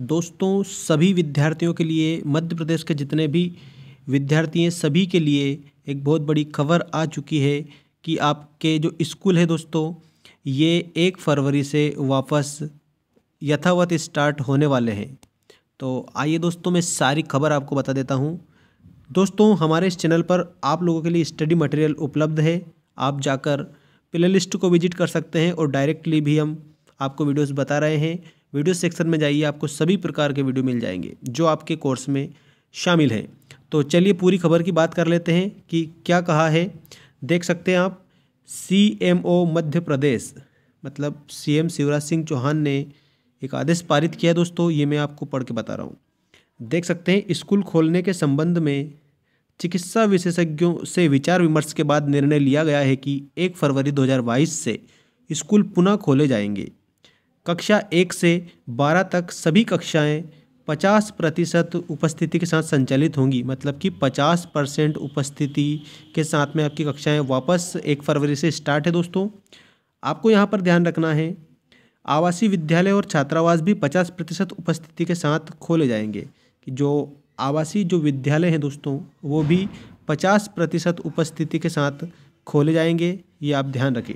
दोस्तों सभी विद्यार्थियों के लिए मध्य प्रदेश के जितने भी विद्यार्थी हैं सभी के लिए एक बहुत बड़ी खबर आ चुकी है कि आपके जो स्कूल है दोस्तों ये एक फरवरी से वापस यथावत स्टार्ट होने वाले हैं तो आइए दोस्तों मैं सारी खबर आपको बता देता हूँ दोस्तों हमारे इस चैनल पर आप लोगों के लिए स्टडी मटेरियल उपलब्ध है आप जाकर प्ले लिस्ट को विजिट कर सकते हैं और डायरेक्टली भी हम आपको वीडियोस बता रहे हैं वीडियो सेक्शन में जाइए आपको सभी प्रकार के वीडियो मिल जाएंगे जो आपके कोर्स में शामिल हैं तो चलिए पूरी खबर की बात कर लेते हैं कि क्या कहा है देख सकते हैं आप सी एम ओ मध्य प्रदेश मतलब सी शिवराज सिंह चौहान ने एक आदेश पारित किया दोस्तों ये मैं आपको पढ़ के बता रहा हूँ देख सकते हैं स्कूल खोलने के संबंध में चिकित्सा विशेषज्ञों से विचार विमर्श के बाद निर्णय लिया गया है कि एक फरवरी 2022 से स्कूल पुनः खोले जाएंगे कक्षा एक से बारह तक सभी कक्षाएं पचास प्रतिशत उपस्थिति के साथ संचालित होंगी मतलब कि पचास परसेंट उपस्थिति के साथ में आपकी कक्षाएं वापस एक फरवरी से स्टार्ट है दोस्तों आपको यहाँ पर ध्यान रखना है आवासीय विद्यालय और छात्रावास भी पचास प्रतिशत उपस्थिति के साथ खोले जाएंगे कि जो आवासीय जो विद्यालय हैं दोस्तों वो भी पचास प्रतिशत उपस्थिति के साथ खोले जाएंगे ये आप ध्यान रखें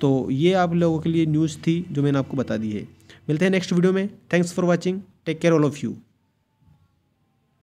तो ये आप लोगों के लिए न्यूज़ थी जो मैंने आपको बता दी है मिलते हैं नेक्स्ट वीडियो में thanks for watching take care all of you